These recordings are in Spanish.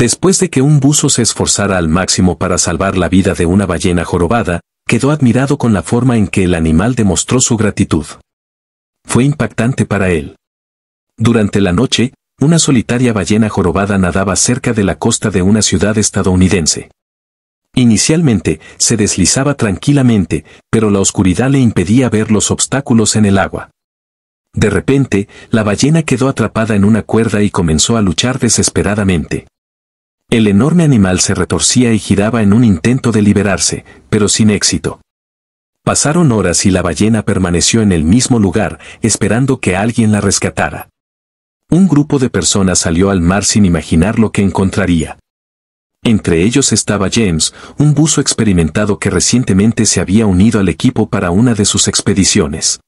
Después de que un buzo se esforzara al máximo para salvar la vida de una ballena jorobada, quedó admirado con la forma en que el animal demostró su gratitud. Fue impactante para él. Durante la noche, una solitaria ballena jorobada nadaba cerca de la costa de una ciudad estadounidense. Inicialmente, se deslizaba tranquilamente, pero la oscuridad le impedía ver los obstáculos en el agua. De repente, la ballena quedó atrapada en una cuerda y comenzó a luchar desesperadamente. El enorme animal se retorcía y giraba en un intento de liberarse, pero sin éxito. Pasaron horas y la ballena permaneció en el mismo lugar, esperando que alguien la rescatara. Un grupo de personas salió al mar sin imaginar lo que encontraría. Entre ellos estaba James, un buzo experimentado que recientemente se había unido al equipo para una de sus expediciones.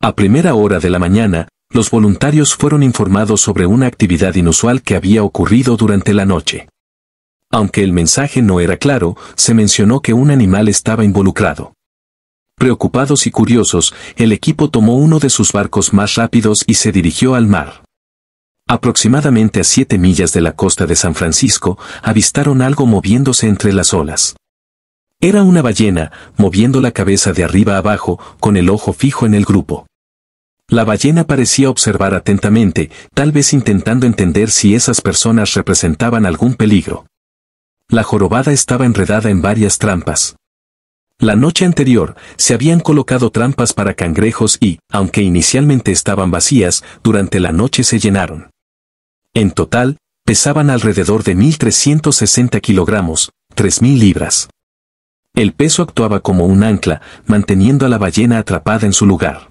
A primera hora de la mañana, los voluntarios fueron informados sobre una actividad inusual que había ocurrido durante la noche. Aunque el mensaje no era claro, se mencionó que un animal estaba involucrado. Preocupados y curiosos, el equipo tomó uno de sus barcos más rápidos y se dirigió al mar. Aproximadamente a siete millas de la costa de San Francisco, avistaron algo moviéndose entre las olas. Era una ballena, moviendo la cabeza de arriba abajo, con el ojo fijo en el grupo. La ballena parecía observar atentamente, tal vez intentando entender si esas personas representaban algún peligro. La jorobada estaba enredada en varias trampas. La noche anterior, se habían colocado trampas para cangrejos y, aunque inicialmente estaban vacías, durante la noche se llenaron. En total, pesaban alrededor de 1.360 kilogramos, 3.000 libras. El peso actuaba como un ancla, manteniendo a la ballena atrapada en su lugar.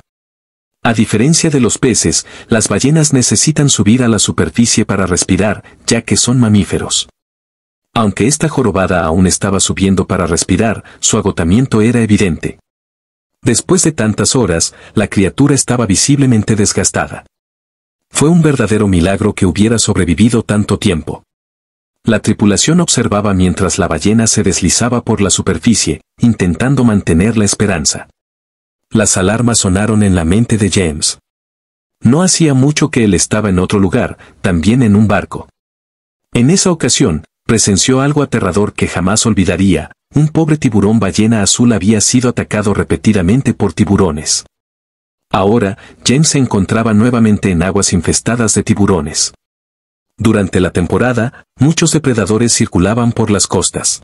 A diferencia de los peces, las ballenas necesitan subir a la superficie para respirar, ya que son mamíferos. Aunque esta jorobada aún estaba subiendo para respirar, su agotamiento era evidente. Después de tantas horas, la criatura estaba visiblemente desgastada. Fue un verdadero milagro que hubiera sobrevivido tanto tiempo. La tripulación observaba mientras la ballena se deslizaba por la superficie, intentando mantener la esperanza las alarmas sonaron en la mente de James. No hacía mucho que él estaba en otro lugar, también en un barco. En esa ocasión, presenció algo aterrador que jamás olvidaría, un pobre tiburón ballena azul había sido atacado repetidamente por tiburones. Ahora, James se encontraba nuevamente en aguas infestadas de tiburones. Durante la temporada, muchos depredadores circulaban por las costas.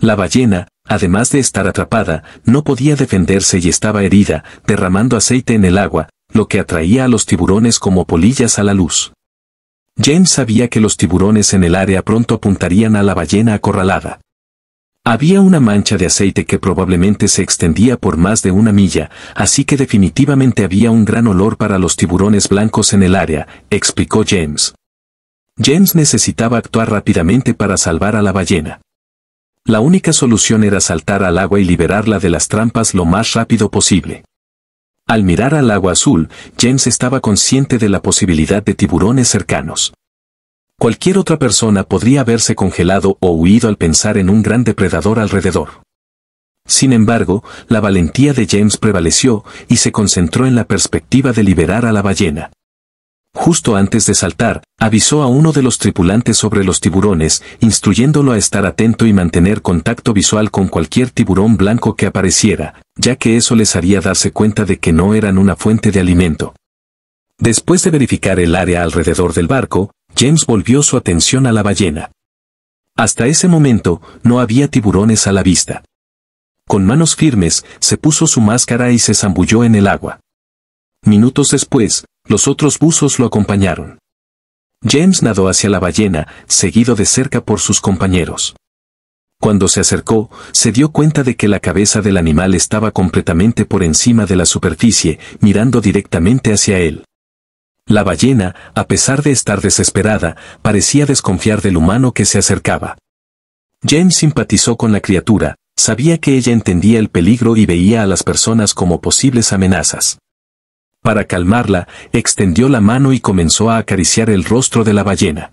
La ballena, además de estar atrapada, no podía defenderse y estaba herida, derramando aceite en el agua, lo que atraía a los tiburones como polillas a la luz. James sabía que los tiburones en el área pronto apuntarían a la ballena acorralada. Había una mancha de aceite que probablemente se extendía por más de una milla, así que definitivamente había un gran olor para los tiburones blancos en el área, explicó James. James necesitaba actuar rápidamente para salvar a la ballena. La única solución era saltar al agua y liberarla de las trampas lo más rápido posible. Al mirar al agua azul, James estaba consciente de la posibilidad de tiburones cercanos. Cualquier otra persona podría haberse congelado o huido al pensar en un gran depredador alrededor. Sin embargo, la valentía de James prevaleció y se concentró en la perspectiva de liberar a la ballena. Justo antes de saltar, avisó a uno de los tripulantes sobre los tiburones, instruyéndolo a estar atento y mantener contacto visual con cualquier tiburón blanco que apareciera, ya que eso les haría darse cuenta de que no eran una fuente de alimento. Después de verificar el área alrededor del barco, James volvió su atención a la ballena. Hasta ese momento, no había tiburones a la vista. Con manos firmes, se puso su máscara y se zambulló en el agua. Minutos después, los otros buzos lo acompañaron. James nadó hacia la ballena, seguido de cerca por sus compañeros. Cuando se acercó, se dio cuenta de que la cabeza del animal estaba completamente por encima de la superficie, mirando directamente hacia él. La ballena, a pesar de estar desesperada, parecía desconfiar del humano que se acercaba. James simpatizó con la criatura, sabía que ella entendía el peligro y veía a las personas como posibles amenazas. Para calmarla, extendió la mano y comenzó a acariciar el rostro de la ballena.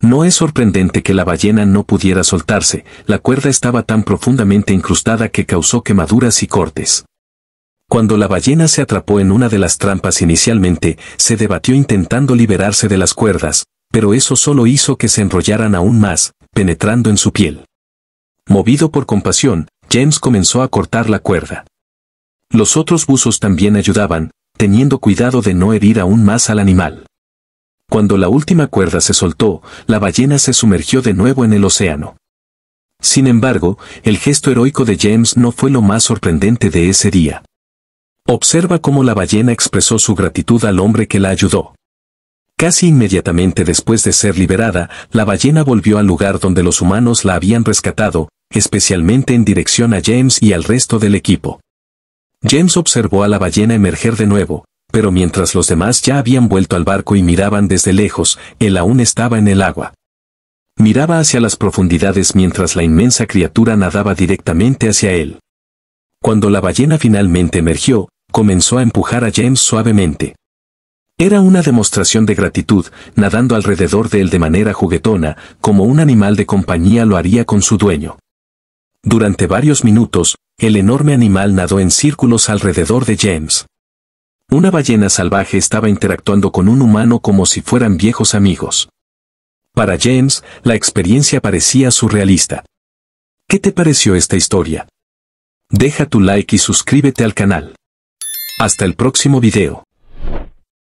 No es sorprendente que la ballena no pudiera soltarse, la cuerda estaba tan profundamente incrustada que causó quemaduras y cortes. Cuando la ballena se atrapó en una de las trampas inicialmente, se debatió intentando liberarse de las cuerdas, pero eso solo hizo que se enrollaran aún más, penetrando en su piel. Movido por compasión, James comenzó a cortar la cuerda. Los otros buzos también ayudaban, teniendo cuidado de no herir aún más al animal. Cuando la última cuerda se soltó, la ballena se sumergió de nuevo en el océano. Sin embargo, el gesto heroico de James no fue lo más sorprendente de ese día. Observa cómo la ballena expresó su gratitud al hombre que la ayudó. Casi inmediatamente después de ser liberada, la ballena volvió al lugar donde los humanos la habían rescatado, especialmente en dirección a James y al resto del equipo. James observó a la ballena emerger de nuevo, pero mientras los demás ya habían vuelto al barco y miraban desde lejos, él aún estaba en el agua. Miraba hacia las profundidades mientras la inmensa criatura nadaba directamente hacia él. Cuando la ballena finalmente emergió, comenzó a empujar a James suavemente. Era una demostración de gratitud, nadando alrededor de él de manera juguetona, como un animal de compañía lo haría con su dueño. Durante varios minutos, el enorme animal nadó en círculos alrededor de James. Una ballena salvaje estaba interactuando con un humano como si fueran viejos amigos. Para James, la experiencia parecía surrealista. ¿Qué te pareció esta historia? Deja tu like y suscríbete al canal. Hasta el próximo video.